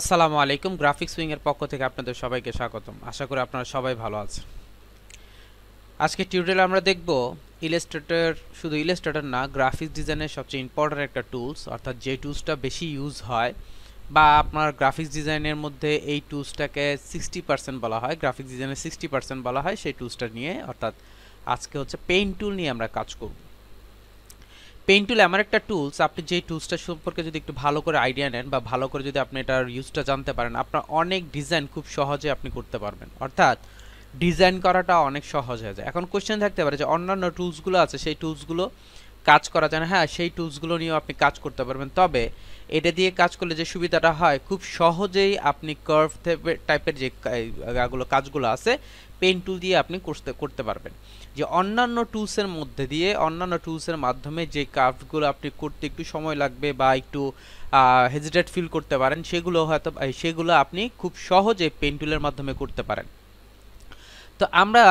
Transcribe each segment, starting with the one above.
আসসালামু আলাইকুম গ্রাফিক্স উইংয়ের পক্ষ থেকে আপনাদের সবাইকে স্বাগতম আশা করি আপনারা সবাই ভালো আছেন আজকে টিউটোরিয়াল আমরা দেখব ইলাস্ট্রেটর শুধু ইলাস্ট্রেটর না গ্রাফিক্স ডিজাইনের সবচেয়ে ইম্পর্ট্যান্ট একটা টুলস অর্থাৎ যে টুলসটা বেশি ইউজ হয় বা আপনার গ্রাফিক্স ডিজাইনের মধ্যে এই টুলসটাকে সিক্সটি পার্সেন্ট বলা হয় গ্রাফিক্স ডিজাইনের সিক্সটি পার্সেন্ট বলা হয় সেই টুলসটা নিয়ে অর্থাৎ আজকে হচ্ছে পেইন্ট টুল নিয়ে আমরা কাজ করব পেন টুল এমন একটা টুলস আপনি যে টুলসটা সম্পর্কে যদি একটু ভালো করে আইডিয়া নেন বা ভালো করে যদি আপনি এটার ইউজটা জানতে পারেন আপনার অনেক ডিজাইন খুব সহজে আপনি করতে পারবেন অর্থাৎ ডিজাইন করাটা অনেক সহজ হয়ে যায় এখন কোশ্চেন থাকতে পারে যে অন্যান্য টুলসগুলো আছে সেই টুলসগুলো কাজ করা যায় না হ্যাঁ সেই টুলসগুলো নিয়েও আপনি কাজ করতে পারবেন তবে এটা দিয়ে কাজ করলে যে সুবিধাটা হয় খুব সহজেই আপনি কার্ভ টাইপের যে কাজগুলো আছে পেন টুল দিয়ে আপনি করতে করতে পারবেন যে অন্যান্য টুলসের মধ্যে দিয়ে অন্যান্য টুলসের মাধ্যমে যে কার্ভগুলো আপনি করতে একটু সময় লাগবে বা একটু হেজিটেট ফিল করতে পারেন সেগুলো হয়তো সেগুলো আপনি খুব সহজে পেন টুলের মাধ্যমে করতে পারেন তো আমরা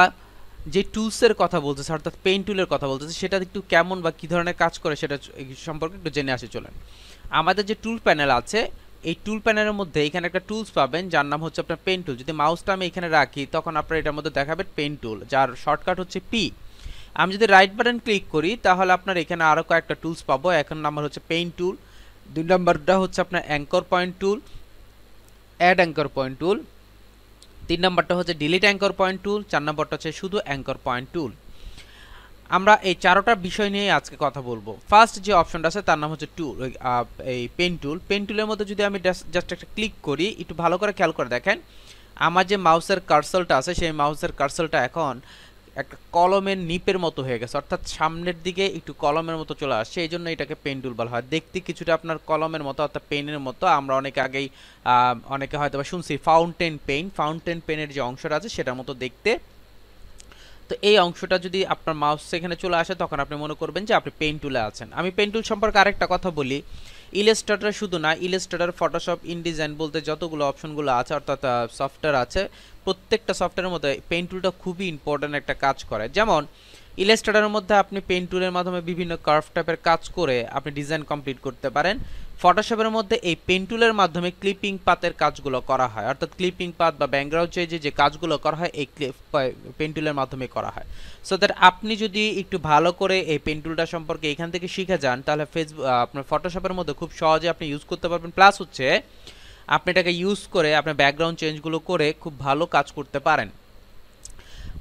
যে টুলসের কথা বলতেছে অর্থাৎ পেন টুলের কথা বলতেছে সেটা একটু কেমন বা কী ধরনের কাজ করে সেটা সম্পর্কে একটু জেনে আসে চলেন আমাদের যে টুল প্যানেল আছে এই টুল প্যানেলের মধ্যে এখানে একটা টুলস পাবেন যার নাম হচ্ছে আপনার পেন টুল যদি মাউসটা আমি এখানে রাখি তখন আপনার এটার মধ্যে দেখাবেন পেন টুল যার শর্টকাট হচ্ছে পি আমি যদি রাইট বাটন ক্লিক করি তাহলে আপনার এখানে আরও কয়েকটা টুলস পাবো এক নাম্বার হচ্ছে পেন টুল দুই নম্বরটা হচ্ছে আপনার anchor point tool add anchor point tool তিন নম্বরটা হচ্ছে ডিলিট অ্যাঙ্কর পয়েন্ট টুল চার নম্বরটা হচ্ছে শুধু অ্যাঙ্কর পয়েন্ট টুল আমরা এই চারোটা বিষয় নিয়ে আজকে কথা বলবো ফার্স্ট যে অপশনটা আছে তার নাম হচ্ছে টুল এই পেন টুল পেন টুলের মধ্যে যদি আমি জাস্ট একটা ক্লিক করি একটু ভালো করে খেয়াল করে দেখেন আমার যে মাউসের কার্সলটা আছে সেই মাউসের কার্সলটা এখন একটা কলমের নিপের মতো হয়ে গেছে অর্থাৎ সামনের দিকে একটু কলমের মতো চলে আসছে এই জন্য এটাকে পেন্ডুল বলা হয় দেখতে কিছুটা আপনার কলমের মতো অর্থাৎ পেনের মতো আমরা অনেক আগেই অনেকে হয়তো বা শুনছি ফাউন্টেন পেন ফাউন্টেন পেনের যে অংশটা আছে সেটার মতো দেখতে তো এই অংশটা যদি আপনার মাউস সেখানে চলে আসে তখন আপনি মনে করবেন যে আপনি পেন টুলে আছেন আমি পেন টুল সম্পর্কে আরেকটা কথা বলি ইলেস্ট্রেটর শুধু না ইলেস্ট্রেটর ফটোশপ ইনডিজাইন বলতে যতগুলো অপশনগুলো আছে অর্থাৎ সফটওয়্যার আছে প্রত্যেকটা সফটওয়্যারের মধ্যে পেন টুলটা খুবই ইম্পর্ট্যান্ট একটা কাজ করে যেমন ইলাস্ট্রেটরের মধ্যে আপনি পেন টুলের মাধ্যমে বিভিন্ন কার্ভ টাইপের কাজ করে আপনি ডিজাইন কমপ্লিট করতে পারেন ফটোশপের মধ্যে এই পেন টুলের মাধ্যমে ক্লিপিং পাতের কাজগুলো করা হয় অর্থাৎ ক্লিপিং পাত বা ব্যাকগ্রাউন্ড চেঞ্জে যে কাজগুলো করা হয় এই পেন টুলের মাধ্যমে করা হয় সো দ্যাট আপনি যদি একটু ভালো করে এই পেন টুলটা সম্পর্কে এখান থেকে শিখে যান তাহলে ফেসবুক আপনার ফটোশপের মধ্যে খুব সহজে আপনি ইউজ করতে পারবেন প্লাস হচ্ছে আপনি এটাকে ইউজ করে আপনার ব্যাকগ্রাউন্ড চেঞ্জগুলো করে খুব ভালো কাজ করতে পারেন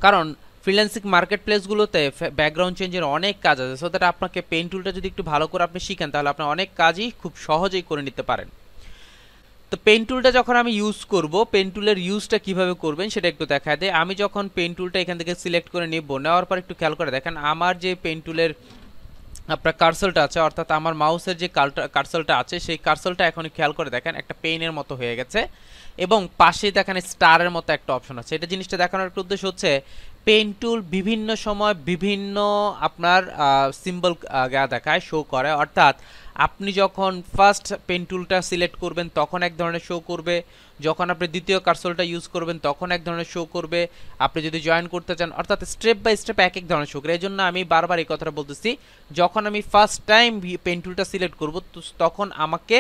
কারণ ফ্রিল্যান্সিং মার্কেট প্লেসগুলোতে ব্যাকগ্রাউন্ড চেঞ্জের অনেক কাজ আছে সো দ্যাট আপনাকে পেন টুলটা যদি একটু ভালো করে আপনি শিখেন তাহলে আপনি অনেক কাজই খুব সহজেই করে নিতে পারেন তো পেন টুলটা যখন আমি ইউজ করব পেন টুলের ইউজটা কিভাবে করবেন সেটা একটু দেখা দেয় আমি যখন পেন টুলটা এখান থেকে সিলেক্ট করে নেব নেওয়ার পর একটু খেয়াল করে দেখেন আমার যে পেন টুলের আপনার কার্সলটা আছে অর্থাৎ আমার মাউসের যে কার্সলটা আছে সেই কার্সলটা এখন খেয়াল করে দেখেন একটা পেইনের মতো হয়ে গেছে এবং পাশে দেখেন স্টারের মতো একটা অপশন আছে এটা জিনিসটা দেখানোর একটা উদ্দেশ্য হচ্ছে পেন টুল বিভিন্ন সময় বিভিন্ন আপনার সিম্বল গা দেখায় শো করে অর্থাৎ আপনি যখন ফার্স্ট পেন টুলটা সিলেক্ট করবেন তখন এক ধরনের শো করবে যখন আপনি দ্বিতীয় কার্সলটা ইউজ করবেন তখন এক ধরনের শো করবে আপনি যদি জয়েন করতে চান অর্থাৎ স্টেপ বাই স্টেপ এক এক ধরনের শো করে এই জন্য আমি বারবার এই কথাটা বলতেছি যখন আমি ফার্স্ট টাইম পেন টুলটা সিলেক্ট করবো তখন আমাকে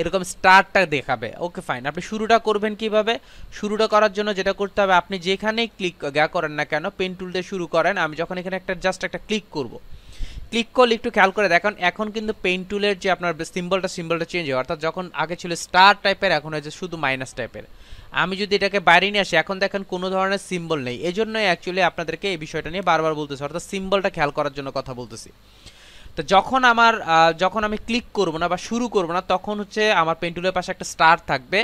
এরকম স্টারটা দেখাবে ওকে ফাইন আপনি শুরুটা করবেন কিভাবে শুরুটা করার জন্য যেটা করতে হবে আপনি যেখানেই ক্লিক গা করেন না কেন পেন টুলটা শুরু করেন আমি যখন এখানে একটা জাস্ট একটা ক্লিক করবো ক্লিক করলে একটু খেয়াল করে দেখেন এখন কিন্তু পেন টুলের যে আপনার সিম্বলটা সিম্বলটা চেঞ্জ হয় অর্থাৎ যখন আগে ছিল স্টার টাইপের এখন হয়েছে শুধু মাইনাস টাইপের আমি যদি এটাকে বাইরে নিয়ে আসি এখন দেখেন কোনো ধরনের সিম্বল নেই এই জন্যই অ্যাকচুয়ালি আপনাদেরকে এই বিষয়টা নিয়ে বারবার বলতেছি অর্থাৎ সিম্বলটা খেয়াল করার জন্য কথা বলতেছি তো যখন আমার যখন আমি ক্লিক করব না বা শুরু করব না তখন হচ্ছে আমার পেন্টুলের পাশে একটা স্টার থাকবে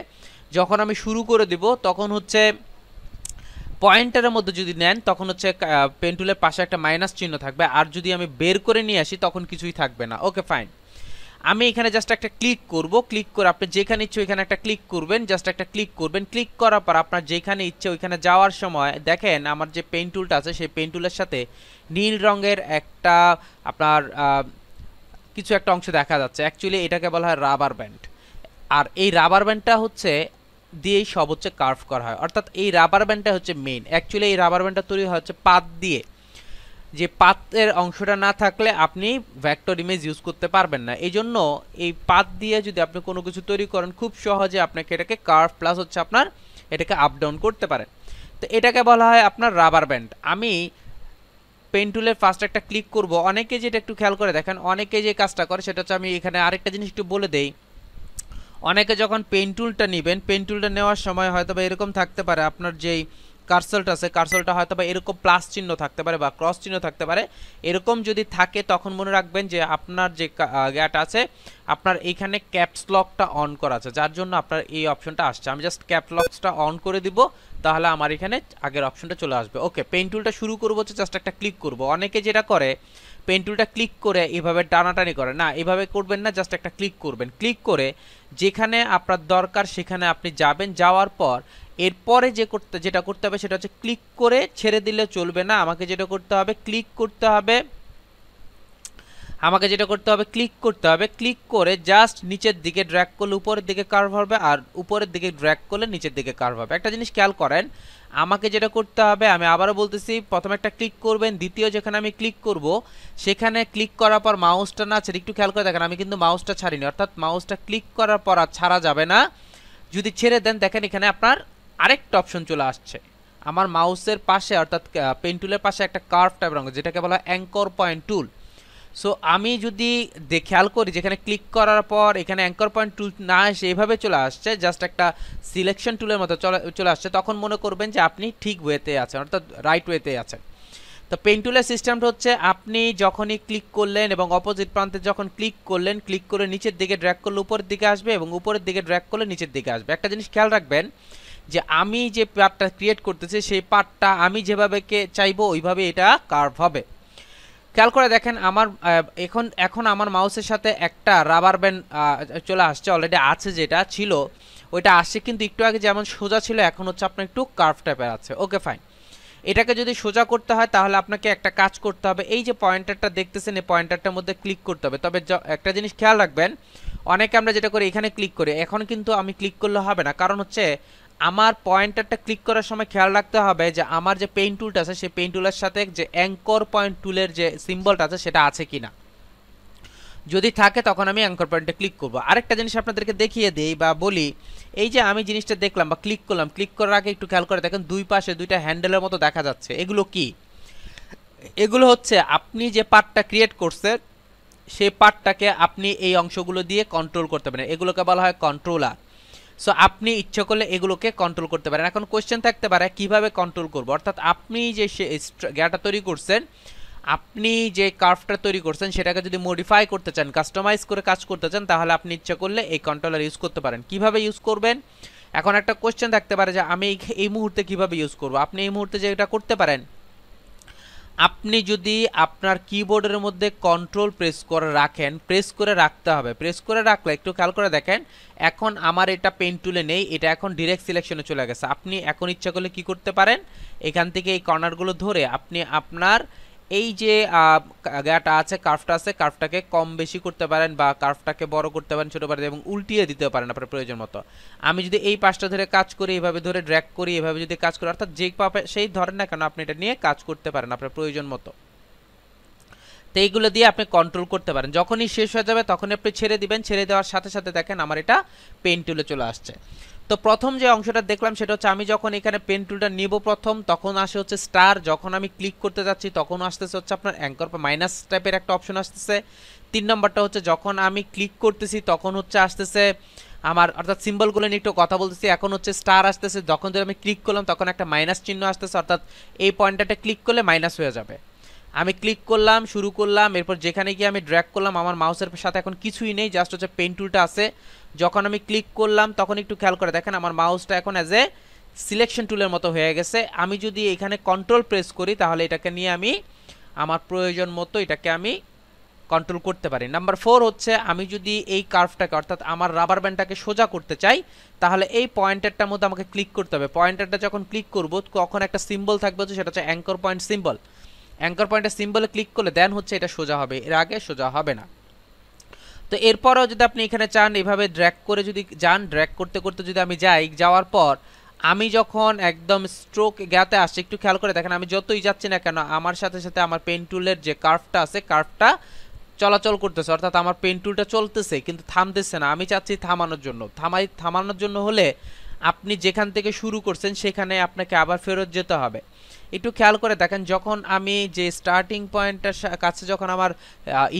যখন আমি শুরু করে দেব তখন হচ্ছে পয়েন্টারের মধ্যে যদি নেন তখন হচ্ছে পেন্টুলের পাশে একটা মাইনাস চিহ্ন থাকবে আর যদি আমি বের করে নিয়ে আসি তখন কিছুই থাকবে না ওকে ফাইন আমি এখানে জাস্ট একটা ক্লিক করব ক্লিক করে আপনি যেখানে ইচ্ছে ওইখানে একটা ক্লিক করবেন জাস্ট একটা ক্লিক করবেন ক্লিক করার পর আপনার যেখানে ইচ্ছে ওইখানে যাওয়ার সময় দেখেন আমার যে পেন টুলটা আছে সেই পেন টুলের সাথে নীল রঙের একটা আপনার কিছু একটা অংশ দেখা যাচ্ছে অ্যাকচুয়ালি এটাকে বলা হয় রাবার ব্যান্ড আর এই রাবার ব্যান্ডটা হচ্ছে দিয়েই সব হচ্ছে কার্ভ করা হয় অর্থাৎ এই রাবার ব্যান্ডটা হচ্ছে মেইন অ্যাকচুয়ালি এই রাবার ব্যান্ডটা তৈরি হচ্ছে পাত দিয়ে যে পাতের অংশটা না থাকলে আপনি ভ্যাক্টর ইমেজ ইউজ করতে পারবেন না এই জন্য এই পাত দিয়ে যদি আপনি কোনো কিছু তৈরি করেন খুব সহজে আপনাকে এটাকে কার্ভ প্লাস হচ্ছে আপনার এটাকে আপ ডাউন করতে পারেন তো এটাকে বলা হয় আপনার রাবার ব্যান্ড আমি পেন্টুলের ফার্স্ট একটা ক্লিক করব অনেকে যেটা একটু খেয়াল করে দেখেন অনেকে যে কাজটা করে সেটা হচ্ছে আমি এখানে আরেকটা জিনিস একটু বলে দেই অনেকে যখন পেন্টুলটা নেবেন পেন্টুলটা নেওয়ার সময় হয়তো বা এরকম থাকতে পারে আপনার যেই কার্সলটা আছে কার্সলটা হয়তো বা এরকম প্লাস চিহ্ন থাকতে পারে বা ক্রস চিহ্ন থাকতে পারে এরকম যদি থাকে তখন মনে রাখবেন যে আপনার যে গ্যাট আছে আপনার এইখানে ক্যাপস লকটা অন করা আছে যার জন্য আপনার এই অপশনটা আসছে আমি জাস্ট ক্যাপ লকসটা অন করে দিব তাহলে আমার এখানে আগের অপশনটা চলে আসবে ওকে পেন্টুলটা শুরু করবো হচ্ছে জাস্ট একটা ক্লিক করব অনেকে যেটা করে পেন টুলটা ক্লিক করে এভাবে টানাটানি করে না এভাবে করবেন না জাস্ট একটা ক্লিক করবেন ক্লিক করে যেখানে আপনার দরকার সেখানে আপনি যাবেন যাওয়ার পর এরপরে যে করতে যেটা করতে হবে সেটা হচ্ছে ক্লিক করে ছেড়ে দিলে চলবে না আমাকে যেটা করতে হবে ক্লিক করতে হবে আমাকে যেটা করতে হবে ক্লিক করতে হবে ক্লিক করে জাস্ট নিচের দিকে ড্র্যাক করলে উপরের দিকে কার্ভ হবে আর উপরের দিকে ড্র্যাক করলে নিচের দিকে কার্ভ হবে একটা জিনিস খেয়াল করেন আমাকে যেটা করতে হবে আমি আবারও বলতেছি প্রথমে একটা ক্লিক করবেন দ্বিতীয় যেখানে আমি ক্লিক করব সেখানে ক্লিক করার পর মাউসটা না ছেড়ে একটু খেয়াল করে দেখেন আমি কিন্তু মাউসটা ছাড়িনি অর্থাৎ মাউসটা ক্লিক করার পর আর ছাড়া যাবে না যদি ছেড়ে দেন দেখেন এখানে আপনার আরেকটা অপশন চলে আসছে আমার মাউসের পাশে অর্থাৎ পেন্টুলের পাশে একটা কার্ভ টাইপ রঙ যেটাকে বলা অ্যাঙ্কর পয়েন্ট টুল সো আমি যদি খেয়াল করি যেখানে ক্লিক করার পর এখানে অ্যাঙ্কর পয়েন্ট টুল না এসে এভাবে চলে আসছে জাস্ট একটা সিলেকশন টুলের মতো চলে চলে আসছে তখন মনে করবেন যে আপনি ঠিক ওয়েতে আছেন অর্থাৎ রাইট ওয়েতে আছেন তো পেন টুলের সিস্টেমটা হচ্ছে আপনি যখনই ক্লিক করলেন এবং অপোজিট প্রান্তে যখন ক্লিক করলেন ক্লিক করে নিচের দিকে ড্র্যাক করলে উপরের দিকে আসবে এবং উপরের দিকে ড্র্যাক করলে নিচের দিকে আসবে একটা জিনিস খেয়াল রাখবেন যে আমি যে পার্টটা ক্রিয়েট করতেছি সেই পার্টটা আমি যেভাবে চাইবো ওইভাবে এটা কার্ভ হবে খেয়াল করে দেখেন আমার এখন এখন আমার মাউসের সাথে একটা রাবার ব্যান্ড চলে আসছে অলরেডি আছে যেটা ছিল ওইটা আসছে কিন্তু একটু আগে যেমন সোজা ছিল এখন হচ্ছে আপনার একটু কার্ভ টাইপের আছে ওকে ফাইন এটাকে যদি সোজা করতে হয় তাহলে আপনাকে একটা কাজ করতে হবে এই যে পয়েন্টারটা দেখতেছেন এই পয়েন্টারটার মধ্যে ক্লিক করতে হবে তবে একটা জিনিস খেয়াল রাখবেন অনেকে আমরা যেটা করি এখানে ক্লিক করি এখন কিন্তু আমি ক্লিক করলে হবে না কারণ হচ্ছে আমার পয়েন্টারটা ক্লিক করার সময় খেয়াল রাখতে হবে যে আমার যে পেইন টুলটা আছে সেই পেইন টুলের সাথে যে অ্যাঙ্কর পয়েন্ট টুলের যে সিম্বলটা আছে সেটা আছে কি না যদি থাকে তখন আমি অ্যাঙ্কর পয়েন্টে ক্লিক করব আরেকটা জিনিস আপনাদেরকে দেখিয়ে দিই বা বলি এই যে আমি জিনিসটা দেখলাম বা ক্লিক করলাম ক্লিক করার আগে একটু খেয়াল করে দেখেন দুই পাশে দুইটা হ্যান্ডেলের মতো দেখা যাচ্ছে এগুলো কি এগুলো হচ্ছে আপনি যে পার্টটা ক্রিয়েট করছেন সেই পার্টটাকে আপনি এই অংশগুলো দিয়ে কন্ট্রোল করতে পারেন এগুলোকে বলা হয় কন্ট্রোলার সো আপনি ইচ্ছা করলে এগুলোকে কন্ট্রোল করতে পারেন এখন কোয়েশ্চেন থাকতে পারে কিভাবে কন্ট্রোল করব অর্থাৎ আপনি যে গ্যাটা তৈরি করছেন আপনি যে কার্ভটা তৈরি করছেন সেটাকে যদি মডিফাই করতে চান কাস্টমাইজ করে কাজ করতে চান তাহলে আপনি ইচ্ছা করলে এই কন্ট্রোলার ইউজ করতে পারেন কিভাবে ইউজ করবেন এখন একটা কোয়েশ্চেন থাকতে পারে যে আমি এই মুহূর্তে কিভাবে ইউজ করব আপনি এই মুহূর্তে যে এটা করতে পারেন আপনি যদি আপনার কিবোর্ডের মধ্যে কন্ট্রোল প্রেস করে রাখেন প্রেস করে রাখতে হবে প্রেস করে রাখলে একটু খেয়াল করে দেখেন এখন আমার এটা পেন টুলে নেই এটা এখন ডিরেক্ট সিলেকশনে চলে গেছে আপনি এখন ইচ্ছা করলে কি করতে পারেন এখান থেকে এই কর্নারগুলো ধরে আপনি আপনার এই যে গ্যাটা আছে কার্ভটা আছে কার্ভটাকে কম বেশি করতে পারেন বা কার্ভটাকে বড় করতে পারেন ছোটো পারেন এবং উল্টিয়ে দিতে পারেন আপনার প্রয়োজন মতো আমি যদি এই পাশটা ধরে কাজ করি এইভাবে ধরে ড্র্যাক করি এভাবে যদি কাজ করি অর্থাৎ যে পাপে সেই ধরেন না কেন আপনি এটা নিয়ে কাজ করতে পারেন আপনার প্রয়োজন মতো তো এইগুলো দিয়ে আপনি কন্ট্রোল করতে পারেন যখনই শেষ হয়ে যাবে তখনই আপনি ছেড়ে দিবেন ছেড়ে দেওয়ার সাথে সাথে দেখেন আমার এটা পেন টুলে চলে আসছে তো প্রথম যে অংশটা দেখলাম সেটা হচ্ছে আমি যখন এখানে পেন টুলটা নিব প্রথম তখন আসে হচ্ছে স্টার যখন আমি ক্লিক করতে যাচ্ছি তখন আসতেছে হচ্ছে আপনার অ্যাঙ্কর বা মাইনাস টাইপের একটা অপশন আসতেছে তিন নম্বরটা হচ্ছে যখন আমি ক্লিক করতেছি তখন হচ্ছে আসতেছে আমার অর্থাৎ সিম্বলগুলো নিয়ে একটু কথা বলতেছি এখন হচ্ছে স্টার আসতেছে যখন যদি আমি ক্লিক করলাম তখন একটা মাইনাস চিহ্ন আসতেছে অর্থাৎ এই পয়েন্টটাতে ক্লিক করলে মাইনাস হয়ে যাবে আমি ক্লিক করলাম শুরু করলাম এরপর যেখানে গিয়ে আমি ড্র্যাক করলাম আমার মাউসের সাথে এখন কিছুই নেই জাস্ট হচ্ছে পেন টুলটা আছে যখন আমি ক্লিক করলাম তখন একটু খেয়াল করে দেখেন আমার মাউসটা এখন অ্যাজ এ সিলেকশন টুলের মতো হয়ে গেছে আমি যদি এখানে কন্ট্রোল প্রেস করি তাহলে এটাকে নিয়ে আমি আমার প্রয়োজন মতো এটাকে আমি কন্ট্রোল করতে পারি নাম্বার ফোর হচ্ছে আমি যদি এই কার্ভটাকে অর্থাৎ আমার রাবার ব্যান্ডটাকে সোজা করতে চাই তাহলে এই পয়েন্টারটার মধ্যে আমাকে ক্লিক করতে হবে পয়েন্টারটা যখন ক্লিক করবো কখন একটা সিম্বল থাকবে হচ্ছে সেটা হচ্ছে অ্যাঙ্কর পয়েন্ট সিম্বল অ্যাঙ্কর পয়েন্টের সিম্বলে ক্লিক করলে দেন হচ্ছে এটা সোজা হবে এর আগে সোজা হবে না তো এরপরও যদি আপনি এখানে চান এভাবে ড্র্যাক করে যদি যান ড্র্যাক করতে করতে যদি আমি যাই যাওয়ার পর আমি যখন একদম স্ট্রোক গ্যাতে আসছি একটু খেয়াল করে দেখেন আমি যতই যাচ্ছি না কেন আমার সাথে সাথে আমার পেন টুলের যে কার্ভটা আছে কার্ভটা চলাচল করতেছে অর্থাৎ আমার পেন টুলটা চলতেছে কিন্তু থামতেছে না আমি চাচ্ছি থামানোর জন্য থামাই থামানোর জন্য হলে আপনি যেখান থেকে শুরু করছেন সেখানে আপনাকে আবার ফেরত যেতে হবে একটু খেয়াল করে দেখেন যখন আমি যে স্টার্টিং পয়েন্টটার কাছে যখন আমার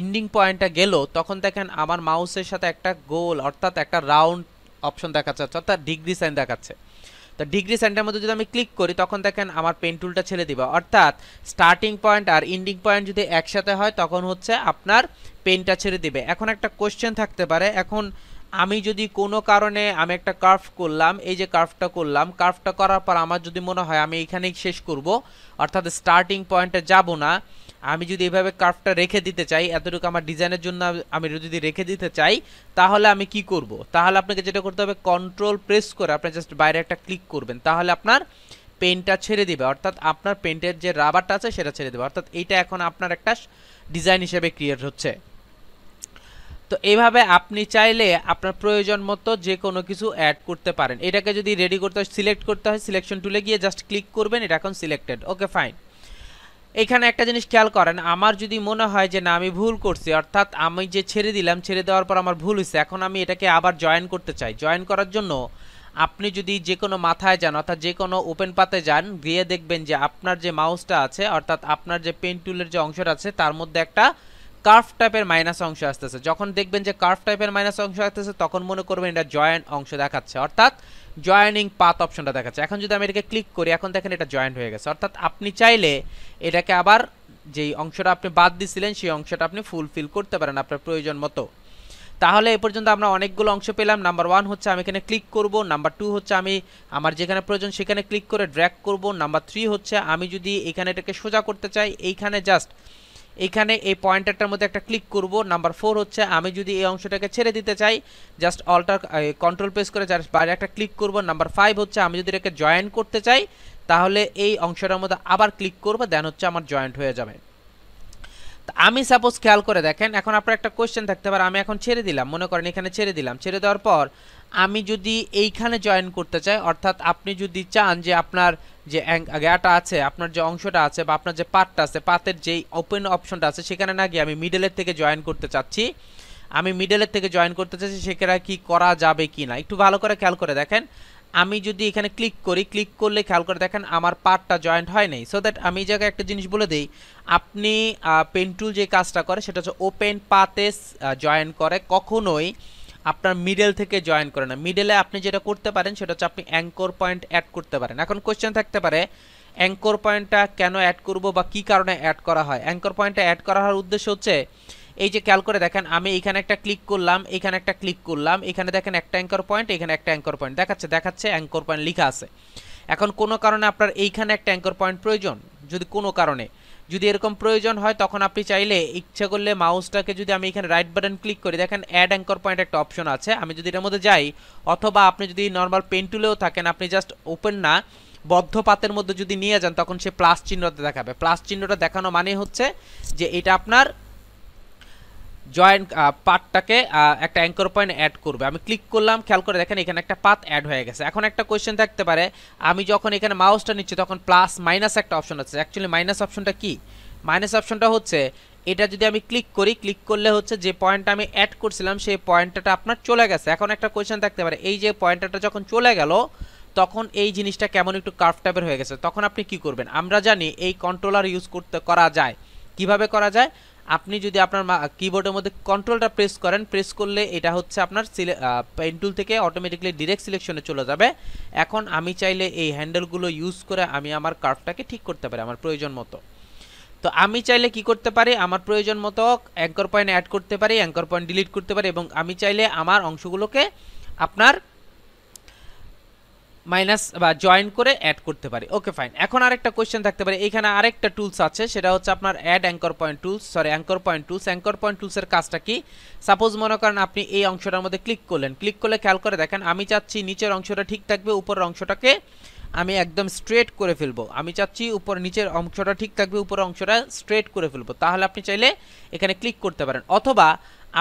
ইন্ডিং পয়েন্টটা গেল তখন দেখেন আমার মাউসের সাথে একটা গোল অর্থাৎ একটা রাউন্ড অপশন দেখাচ্ছে অর্থাৎ ডিগ্রি সাইন দেখাচ্ছে তো ডিগ্রি সাইনটার মধ্যে যদি আমি ক্লিক করি তখন দেখেন আমার পেন টুলটা ছেড়ে দিবা অর্থাৎ স্টার্টিং পয়েন্ট আর ইন্ডিং পয়েন্ট যদি একসাথে হয় তখন হচ্ছে আপনার পেনটা ছেড়ে দিবে এখন একটা কোশ্চেন থাকতে পারে এখন আমি যদি কোনো কারণে আমি একটা কার্ভ করলাম এই যে কার্ভটা করলাম কার্ভটা করার পর আমার যদি মনে হয় আমি এখানেই শেষ করব অর্থাৎ স্টার্টিং পয়েন্টে যাব না আমি যদি এভাবে কার্ভটা রেখে দিতে চাই এতটুকু আমার ডিজাইনের জন্য আমি যদি রেখে দিতে চাই তাহলে আমি কি করব। তাহলে আপনাকে যেটা করতে হবে কন্ট্রোল প্রেস করে আপনি জাস্ট বাইরে একটা ক্লিক করবেন তাহলে আপনার পেনটা ছেড়ে দেবে অর্থাৎ আপনার পেন্টের যে রাবারটা আছে সেটা ছেড়ে দেবে অর্থাৎ এইটা এখন আপনার একটা ডিজাইন হিসেবে ক্রিয়েট হচ্ছে তো এইভাবে আপনি চাইলে আপনার প্রয়োজন মতো যে কোনো কিছু অ্যাড করতে পারেন এটাকে যদি রেডি করতে হয় সিলেক্ট করতে হয় সিলেকশন টুলে গিয়ে জাস্ট ক্লিক করবেন এটা এখন সিলেক্টেড ওকে ফাইন এখানে একটা জিনিস খেয়াল করেন আমার যদি মনে হয় যে না আমি ভুল করছি অর্থাৎ আমি যে ছেড়ে দিলাম ছেড়ে দেওয়ার পর আমার ভুল হয়েছে এখন আমি এটাকে আবার জয়েন করতে চাই জয়েন করার জন্য আপনি যদি যে কোনো মাথায় যান অর্থাৎ যে কোনো ওপেন পাতে যান গিয়ে দেখবেন যে আপনার যে মাউসটা আছে অর্থাৎ আপনার যে পেন টুলের যে অংশটা আছে তার মধ্যে একটা কার্ফ টাইপের মাইনাস অংশ আসতেছে যখন দেখবেন যে কার্ফ টাইপের মাইনাস অংশ আসতেছে তখন মনে করবেন এটা জয়েন্ট অংশ দেখাচ্ছে অর্থাৎ জয়েনিং পাথ অপশনটা দেখাচ্ছে এখন যদি আমি এটাকে ক্লিক করি এখন দেখেন এটা জয়েন্ট হয়ে গেছে অর্থাৎ আপনি চাইলে এটাকে আবার যেই অংশটা আপনি বাদ দিছিলেন সেই অংশটা আপনি ফুলফিল করতে পারেন আপনার প্রয়োজন মতো তাহলে এ পর্যন্ত আমরা অনেকগুলো অংশ পেলাম নাম্বার ওয়ান হচ্ছে আমি এখানে ক্লিক করব নাম্বার টু হচ্ছে আমি আমার যেখানে প্রয়োজন সেখানে ক্লিক করে ড্র্যাক করব নাম্বার থ্রি হচ্ছে আমি যদি এখানে এটাকে সোজা করতে চাই এইখানে জাস্ট এখানে এই পয়েন্টারটার মধ্যে একটা ক্লিক করব নাম্বার ফোর হচ্ছে আমি যদি এই অংশটাকে ছেড়ে দিতে চাই জাস্ট অল্টার কন্ট্রোল প্রেস করে জাস্ট বাইরে একটা ক্লিক করব নাম্বার ফাইভ হচ্ছে আমি যদি এটাকে জয়েন করতে চাই তাহলে এই অংশটার মধ্যে আবার ক্লিক করব দেন হচ্ছে আমার জয়েন্ট হয়ে যাবে আমি সাপোজ খেয়াল করে দেখেন এখন আপনার একটা কোয়েশ্চেন থাকতে পারে আমি এখন ছেড়ে দিলাম মনে করেন এখানে ছেড়ে দিলাম ছেড়ে দেওয়ার পর আমি যদি এইখানে জয়েন করতে চাই অর্থাৎ আপনি যদি চান যে আপনার যে গ্যাটা আছে আপনার যে অংশটা আছে বা আপনার যে পার্টটা আছে পাতের যেই ওপেন অপশনটা আছে সেখানে না গিয়ে আমি মিডলের থেকে জয়েন করতে চাচ্ছি আমি মিডলের থেকে জয়েন করতে চাচ্ছি সেখানে কি করা যাবে কি না একটু ভালো করে খেয়াল করে দেখেন আমি যদি এখানে ক্লিক করি ক্লিক করলে খেয়াল করে দেখেন আমার পার্টটা জয়েন্ট হয় নাই সো দ্যাট আমি এই জায়গায় একটা জিনিস বলে দিই আপনি পেন্টুল যে কাজটা করে সেটা হচ্ছে ওপেন পাতে জয়েন করে কখনোই আপনার মিডেল থেকে জয়েন করে না মিডলে আপনি যেটা করতে পারেন সেটা হচ্ছে আপনি অ্যাঙ্কর পয়েন্ট অ্যাড করতে পারেন এখন কোশ্চেন থাকতে পারে অ্যাঙ্কর পয়েন্টটা কেন অ্যাড করব বা কি কারণে অ্যাড করা হয় অ্যাঙ্কর পয়েন্টটা অ্যাড করা হওয়ার উদ্দেশ্য হচ্ছে এই যে খেয়াল করে দেখেন আমি এখানে একটা ক্লিক করলাম এখানে একটা ক্লিক করলাম এখানে দেখেন একটা অ্যাঙ্কর পয়েন্ট এখানে একটা অ্যাঙ্কর পয়েন্ট দেখাচ্ছে দেখাচ্ছে অ্যাঙ্কর পয়েন্ট লেখা আছে এখন কোনো কারণে আপনার এইখানে একটা অ্যাঙ্কর পয়েন্ট প্রয়োজন যদি কোনো কারণে যদি এরকম প্রয়োজন হয় তখন আপনি চাইলে ইচ্ছা করলে মাউসটাকে যদি আমি এখানে রাইট বাটন ক্লিক করি দেখেন অ্যাড অ্যাঙ্কর পয়েন্ট একটা অপশন আছে আমি যদি এটার মধ্যে যাই অথবা আপনি যদি নর্মাল পেন টুলেও থাকেন আপনি জাস্ট ওপেন না বদ্ধ পাতের মধ্যে যদি নিয়ে যান তখন সে প্লাস চিহ্নটা দেখাবে প্লাস চিহ্নটা দেখানো মানে হচ্ছে যে এটা আপনার জয়েন্ট পাটটাকে একটা অ্যাঙ্কর পয়েন্ট অ্যাড করবে আমি ক্লিক করলাম খেয়াল করে দেখেন এখানে একটা পাত অ্যাড হয়ে গেছে এখন একটা কোয়েশ্চেন থাকতে পারে আমি যখন এখানে মাউসটা নিচ্ছি তখন প্লাস মাইনাস একটা অপশন আছে অ্যাকচুয়ালি মাইনাস অপশনটা কি মাইনাস অপশনটা হচ্ছে এটা যদি আমি ক্লিক করি ক্লিক করলে হচ্ছে যে পয়েন্টটা আমি অ্যাড করছিলাম সেই পয়েন্টটা আপনার চলে গেছে এখন একটা কোয়েশ্চেন থাকতে পারে এই যে পয়েন্টটা যখন চলে গেল তখন এই জিনিসটা কেমন একটু কার্ভ টাইপের হয়ে গেছে তখন আপনি কি করবেন আমরা জানি এই কন্ট্রোলার ইউজ করতে করা যায় কিভাবে করা যায় আপনি যদি আপনার কিবোর্ডের মধ্যে কন্ট্রোলটা প্রেস করেন প্রেস করলে এটা হচ্ছে আপনার পেন টুল থেকে অটোমেটিকলি ডিরেক্ট সিলেকশনে চলে যাবে এখন আমি চাইলে এই হ্যান্ডেলগুলো ইউজ করে আমি আমার কার্ভটাকে ঠিক করতে পারি আমার প্রয়োজন মতো তো আমি চাইলে কি করতে পারি আমার প্রয়োজন মতো অ্যাঙ্কর পয়েন্ট অ্যাড করতে পারি অ্যাঙ্কর পয়েন্ট ডিলিট করতে পারি এবং আমি চাইলে আমার অংশগুলোকে আপনার মাইনাস বা জয়েন করে অ্যাড করতে পারি ওকে ফাইন এখন আরেকটা কোয়েশ্চেন থাকতে পারে এখানে আরেকটা টুলস আছে সেটা হচ্ছে আপনার add anchor point tools sorry anchor point tools anchor point টুলসের কাজটা কি সাপোজ মনে করেন আপনি এই অংশটার মধ্যে ক্লিক করলেন ক্লিক করলে খেয়াল করে দেখেন আমি চাচ্ছি নিচের অংশটা ঠিক থাকবে উপরের অংশটাকে আমি একদম স্ট্রেট করে ফেলবো আমি চাচ্ছি উপর নিচের অংশটা ঠিক থাকবে উপরের অংশটা স্ট্রেট করে ফেলবো তাহলে আপনি চাইলে এখানে ক্লিক করতে পারেন অথবা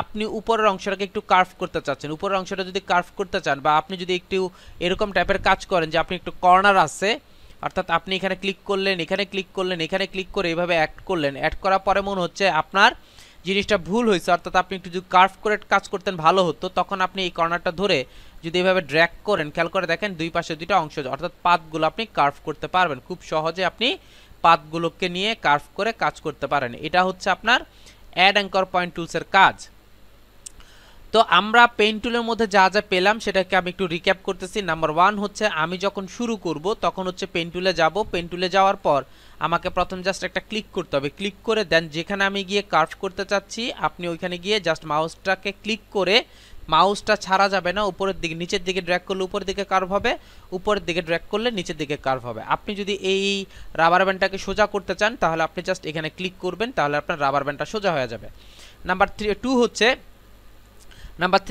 আপনি উপরের অংশটাকে একটু কার্ভ করতে চাচ্ছেন উপরের অংশটা যদি কার্ভ করতে চান বা আপনি যদি একটু এরকম টাইপের কাজ করেন যে আপনি একটু কর্নার আছে অর্থাৎ আপনি এখানে ক্লিক করলেন এখানে ক্লিক করলেন এখানে ক্লিক করে এভাবে অ্যাড করলেন অ্যাড করার পরে মনে হচ্ছে আপনার জিনিসটা ভুল হয়েছে অর্থাৎ আপনি একটু যদি কার্ভ করে কাজ করতেন ভালো হতো তখন আপনি এই কর্নারটা ধরে যদি এভাবে ড্র্যাক করেন খেয়াল করে দেখেন দুই পাশে দুইটা অংশ অর্থাৎ পাতগুলো আপনি কার্ভ করতে পারবেন খুব সহজে আপনি পাতগুলোকে নিয়ে কার্ভ করে কাজ করতে পারেন এটা হচ্ছে আপনার অ্যাড অ্যাঙ্কর পয়েন্ট টুলসের কাজ তো আমরা পেন টুলের মধ্যে যা যা পেলাম সেটাকে আমি একটু রিক্যাপ করতেছি নাম্বার ওয়ান হচ্ছে আমি যখন শুরু করব তখন হচ্ছে পেন টুলে যাব পেন টুলে যাওয়ার পর আমাকে প্রথম জাস্ট একটা ক্লিক করতে হবে ক্লিক করে দেন যেখানে আমি গিয়ে কার্ভ করতে চাচ্ছি আপনি ওইখানে গিয়ে জাস্ট মাউসটাকে ক্লিক করে মাউসটা ছাড়া যাবে না উপরের দিকে নিচের দিকে ড্র্যাক করলে উপরের দিকে কার্ভ হবে উপরের দিকে ড্র্যাক করলে নিচের দিকে কার্ভ হবে আপনি যদি এই রাবার ব্যান্ডটাকে সোজা করতে চান তাহলে আপনি জাস্ট এখানে ক্লিক করবেন তাহলে আপনার রাবার ব্যান্ডটা সোজা হয়ে যাবে নাম্বার থ্রি টু হচ্ছে নাম্বার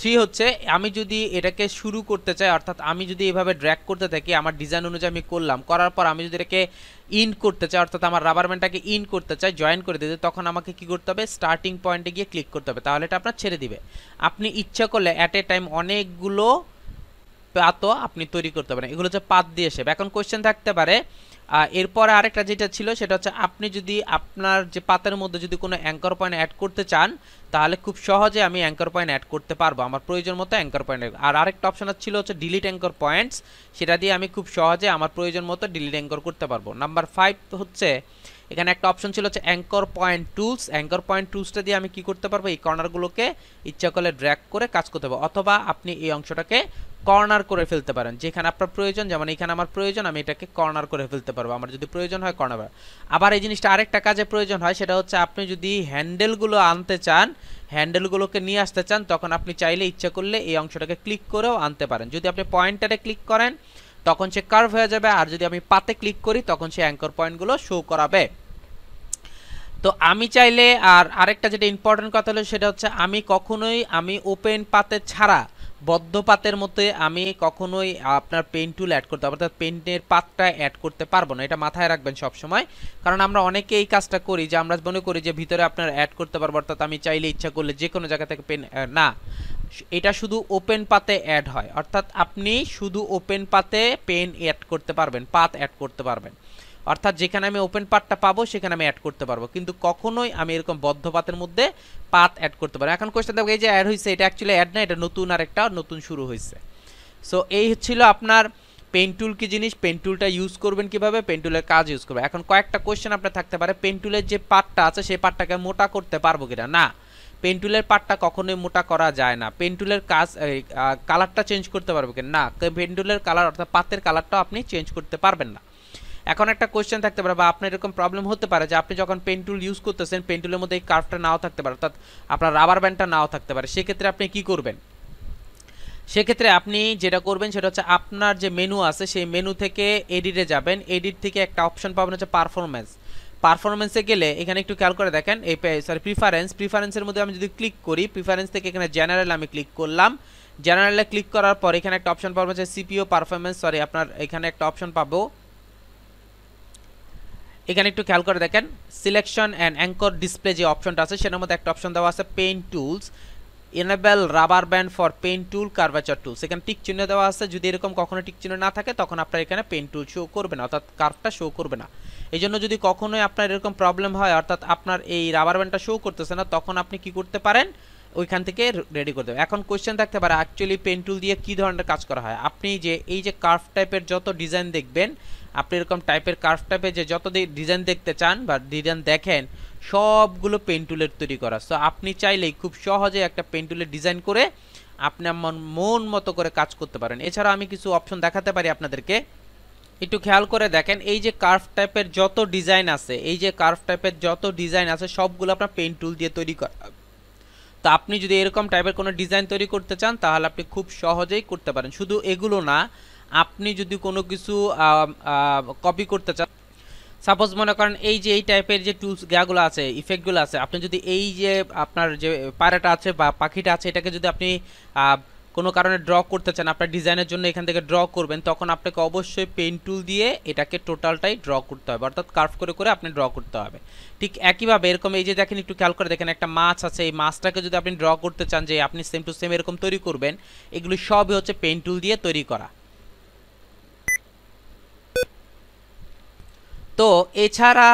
থ্রি uh, uh, হচ্ছে আমি যদি এটাকে শুরু করতে চাই অর্থাৎ আমি যদি এভাবে ড্র্যাক করতে থাকি আমার ডিজাইন অনুযায়ী আমি করলাম করার পর আমি যদি এটাকে ইন করতে চাই অর্থাৎ আমার রাবারম্যানটাকে ইন করতে চাই জয়েন করে দিতে তখন আমাকে কি করতে হবে স্টার্টিং পয়েন্টে গিয়ে ক্লিক করতে হবে তাহলে এটা আপনার ছেড়ে দিবে আপনি ইচ্ছা করলে অ্যাট এ টাইম অনেকগুলো পাতও আপনি তৈরি করতে পারেন এগুলো হচ্ছে পাত দিয়ে শেপ এখন কোয়েশ্চেন থাকতে পারে এরপরে আরেকটা যেটা ছিল সেটা হচ্ছে আপনি যদি আপনার যে পাতার মধ্যে যদি কোনো অ্যাঙ্কর পয়েন্ট অ্যাড করতে চান তাহলে খুব সহজে আমি অ্যাঙ্কর পয়েন্ট অ্যাড করতে পারবো আমার প্রয়োজন মতো অ্যাঙ্কর পয়েন্ট আর আরেকটা অপশন ছিল হচ্ছে ডিলিট অ্যাঙ্কর পয়েন্টস সেটা দিয়ে আমি খুব সহজে আমার প্রয়োজন মতো ডিলিট অ্যাঙ্কর করতে পারবো নাম্বার ফাইভ হচ্ছে এখানে একটা অপশন ছিল হচ্ছে anchor point tools anchor point টুলসটা দিয়ে আমি কি করতে পারবো এই কর্নারগুলোকে ইচ্ছা করলে ড্র্যাক করে কাজ করতে পারবো অথবা আপনি এই অংশটাকে কর্নার করে ফেলতে পারেন যেখানে আপনার প্রয়োজন যেমন এখানে আমার প্রয়োজন আমি এটাকে কর্নার করে ফেলতে পারবো আমার যদি প্রয়োজন হয় কর্নার আবার এই জিনিসটা আরেকটা কাজে প্রয়োজন হয় সেটা হচ্ছে আপনি যদি হ্যান্ডেলগুলো আনতে চান হ্যান্ডেলগুলোকে নিয়ে আসতে চান তখন আপনি চাইলে ইচ্ছা করলে এই অংশটাকে ক্লিক করেও আনতে পারেন যদি আপনি পয়েন্টারে ক্লিক করেন তখন সে কার্ভ হয়ে যাবে আর যদি আমি পাতে ক্লিক করি তখন সে অ্যাঙ্কর পয়েন্টগুলো শো করাবে তো আমি চাইলে আর আরেকটা যেটা ইম্পর্টেন্ট কথা হলো সেটা হচ্ছে আমি কখনোই আমি ওপেন পাতে ছাড়া বদ্ধ পাতের মধ্যে আমি কখনোই আপনার পেন টুল অ্যাড করতে অর্থাৎ পেন্টের পাতটা অ্যাড করতে পারবো না এটা মাথায় রাখবেন সব সময় কারণ আমরা অনেকে এই কাজটা করি যে আমরা মনে করি যে ভিতরে আপনার অ্যাড করতে পারবো অর্থাৎ আমি চাইলে ইচ্ছা করলে যে কোনো জায়গা থেকে পেন না এটা শুধু ওপেন পাতে অ্যাড হয় অর্থাৎ আপনি শুধু ওপেন পাতে পেন অ্যাড করতে পারবেন পাত অ্যাড করতে পারবেন অর্থাৎ যেখানে আমি ওপেন পাতটা পাবো সেখানে আমি অ্যাড করতে পারবো কিন্তু কখনোই আমি এরকম বদ্ধ পাতের মধ্যে পাত অ্যাড করতে পারবো এখন কোয়েশ্চেন দেখো এই যে অ্যাড হয়েছে এটা অ্যাকচুয়ালি অ্যাড না এটা নতুন আর একটা নতুন শুরু হয়েছে সো এই হচ্ছিল আপনার পেন টুল কি জিনিস পেন টুলটা ইউজ করবেন কিভাবে পেন টুলের কাজ ইউজ করবেন এখন কয়েকটা কোয়েশ্চেন আপনার থাকতে পারে পেন টুলের যে পার্টটা আছে সেই পার্টটাকে মোটা করতে পারবো কিনা না পেন্টুলের পাটটা কখনোই মোটা করা যায় না পেন্টুলের কাজ কালারটা চেঞ্জ করতে পারবে কি না পেন্টুলের কালার অর্থাৎ পাতের কালারটাও আপনি চেঞ্জ করতে পারবেন না এখন একটা কোয়েশ্চেন থাকতে পারে বা আপনার এরকম প্রবলেম হতে পারে যে আপনি যখন পেন্টুল ইউজ করতেছেন পেন্টুলের মধ্যে এই কার্ভটা নাও থাকতে পারে অর্থাৎ আপনার রাবার ব্যান্ডটা নাও থাকতে পারে সেক্ষেত্রে আপনি কি করবেন সেক্ষেত্রে আপনি যেটা করবেন সেটা হচ্ছে আপনার যে মেনু আছে সেই মেনু থেকে এডিটে যাবেন এডিট থেকে একটা অপশন পাবেন হচ্ছে পারফরমেন্স পারফরমেন্সে গেলে এখানে একটু খেয়াল করে দেখেন এই সরি প্রিফারেন্স প্রিফারেন্সের মধ্যে আমি যদি ক্লিক করি প্রিফারেন্স থেকে এখানে জেনারেল আমি ক্লিক করলাম জেনারেলে ক্লিক করার পর এখানে একটা অপশন পাবো হচ্ছে সিপিও পারফরমেন্স সরি আপনার এখানে একটা অপশন পাবো এখানে একটু খেয়াল করে দেখেন সিলেকশন অ্যান্ড অ্যাঙ্কর ডিসপ্লে যে অপশনটা আছে সেটার মধ্যে একটা অপশন দেওয়া আছে pen tools enable rubber band for pen tool curvature tools এখানে টিক চিহ্ন দেওয়া আছে যদি এরকম কখনো টিক চিহ্ন না থাকে তখন আপনার এখানে পেন টুল শো করবে না অর্থাৎ কার্ভটা শো করবে না এই জন্য যদি কখনোই আপনার এরকম প্রবলেম হয় অর্থাৎ আপনার এই রাবার ব্যান্ডটা শো করতেছে না তখন আপনি কি করতে পারেন ওইখান থেকে রেডি করে দেবেন এখন কোয়েশ্চেন থাকতে পারে অ্যাকচুয়ালি পেন টুল দিয়ে কী ধরনের কাজ করা হয় আপনি যে এই যে কার্ভ টাইপের যত ডিজাইন দেখবেন আপনি এরকম টাইপের কার্ভ টাইপের যে যত ডিজাইন দেখতে চান বা ডিজাইন দেখেন সবগুলো পেন টুলের তৈরি করা সো আপনি চাইলেই খুব সহজে একটা পেন টুলের ডিজাইন করে আপনি আমার মন মতো করে কাজ করতে পারেন এছাড়া আমি কিছু অপশন দেখাতে পারি আপনাদেরকে একটু খেয়াল করে দেখেন এই যে কার্ভ টাইপের যত ডিজাইন আছে এই যে কার্ভ টাইপের যত ডিজাইন আছে সবগুলো আপনার পেন টুল দিয়ে তৈরি করা তো আপনি যদি এরকম টাইপের কোনো ডিজাইন তৈরি করতে চান তাহলে আপনি খুব সহজেই করতে পারেন শুধু এগুলো না আপনি যদি কোনো কিছু কপি করতে চান সাপোজ মনে করেন এই যে এই টাইপের যে টুলস গাগুলো আছে ইফেক্টগুলো আছে আপনি যদি এই যে আপনার যে পায়রাটা আছে বা পাখিটা আছে এটাকে যদি আপনি কোনো কারণে ড্র করতে চান আপনার ডিজাইনের জন্য এখান থেকে ড্র করবেন তখন আপনাকে অবশ্যই পেন টুল দিয়ে এটাকে টোটালটাই ড্র করতে হবে অর্থাৎ কার্ভ করে করে আপনি ড্র করতে হবে ঠিক একইভাবে এরকম এই যে দেখেন একটু খেয়াল করে দেখেন একটা মাছ আছে এই মাছটাকে যদি আপনি ড্র করতে চান যে আপনি সেম টু সেম এরকম তৈরি করবেন এগুলি সবই হচ্ছে পেন টুল দিয়ে তৈরি করা তো এছাড়া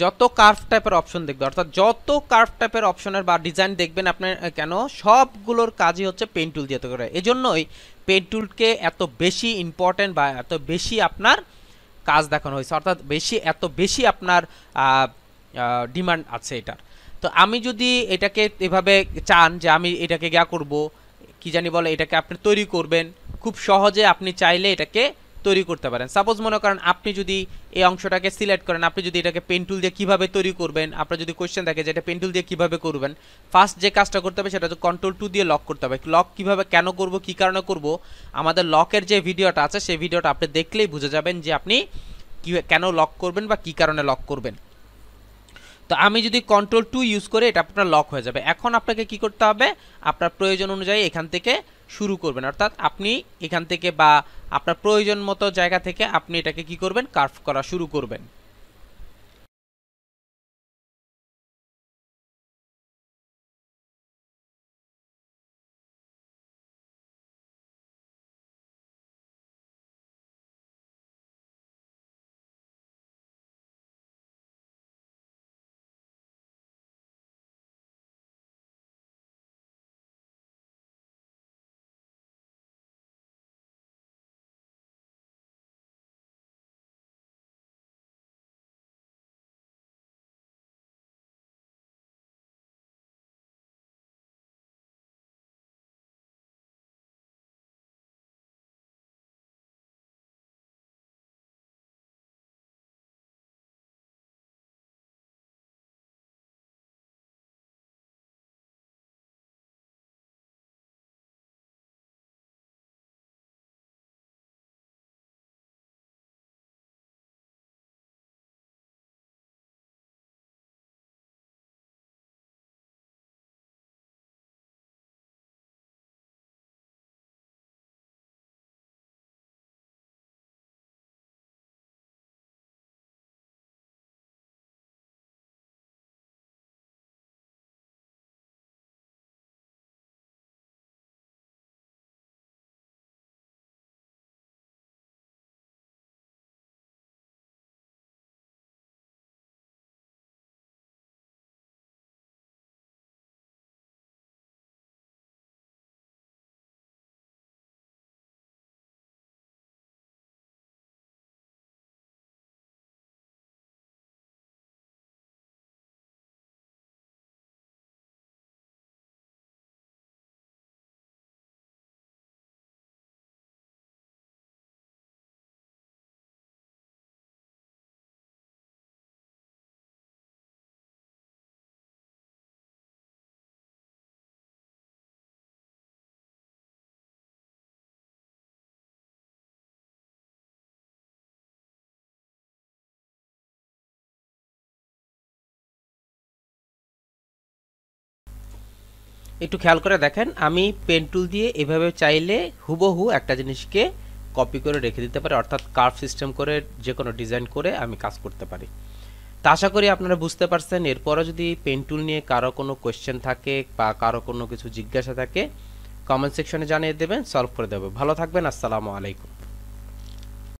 যত কার্ভ টাইপের অপশন দেখবে অর্থাৎ যত কার্ভ টাইপের অপশনের বা ডিজাইন দেখবেন আপনি কেন সবগুলোর কাজই হচ্ছে পেন টুল দিয়ে করে এজন্যই পেন টুলকে এত বেশি ইম্পর্টেন্ট বা এত বেশি আপনার কাজ দেখানো হয়েছে অর্থাৎ বেশি এত বেশি আপনার ডিমান্ড আছে এটার তো আমি যদি এটাকে এভাবে চান যে আমি এটাকে গা করব কি জানি বলে এটাকে আপনি তৈরি করবেন খুব সহজে আপনি চাইলে এটাকে তৈরি করতে পারেন সাপোজ মনে করেন আপনি যদি এই অংশটাকে সিলেক্ট করেন আপনি যদি এটাকে পেন্টুল দিয়ে কিভাবে তৈরি করবেন আপনার যদি কোয়েশ্চেন থাকে যে এটা পেন্টুল দিয়ে কিভাবে করবেন ফার্স্ট যে কাজটা করতে হবে সেটা হচ্ছে কন্ট্রোল টু দিয়ে লক করতে হবে লক কিভাবে কেন করব কি কারণে করব আমাদের লকের যে ভিডিওটা আছে সেই ভিডিওটা আপনি দেখলেই বুঝে যাবেন যে আপনি কেন লক করবেন বা কি কারণে লক করবেন তো আমি যদি কন্ট্রোল টু ইউজ করে এটা আপনার লক হয়ে যাবে এখন আপনাকে কি করতে হবে আপনার প্রয়োজন অনুযায়ী এখান থেকে শুরু করবেন অর্থাৎ আপনি এখান থেকে বা আপনার প্রয়োজন মতো জায়গা থেকে আপনি এটাকে কি করবেন কার্ভ করা শুরু করবেন একটু খেয়াল করে দেখেন আমি পেন টুল দিয়ে এভাবে চাইলে হুবহু একটা জিনিসকে কপি করে রেখে দিতে পারি অর্থাৎ কার্ভ সিস্টেম করে যে কোনো ডিজাইন করে আমি কাজ করতে পারি তা আশা করি আপনারা বুঝতে পারছেন এরপরও যদি পেন টুল নিয়ে কারো কোনো কোয়েশ্চেন থাকে বা কারো কোনো কিছু জিজ্ঞাসা থাকে কমেন্ট সেকশনে জানিয়ে দেবেন সলভ করে দেবে ভালো থাকবেন আসসালামু আলাইকুম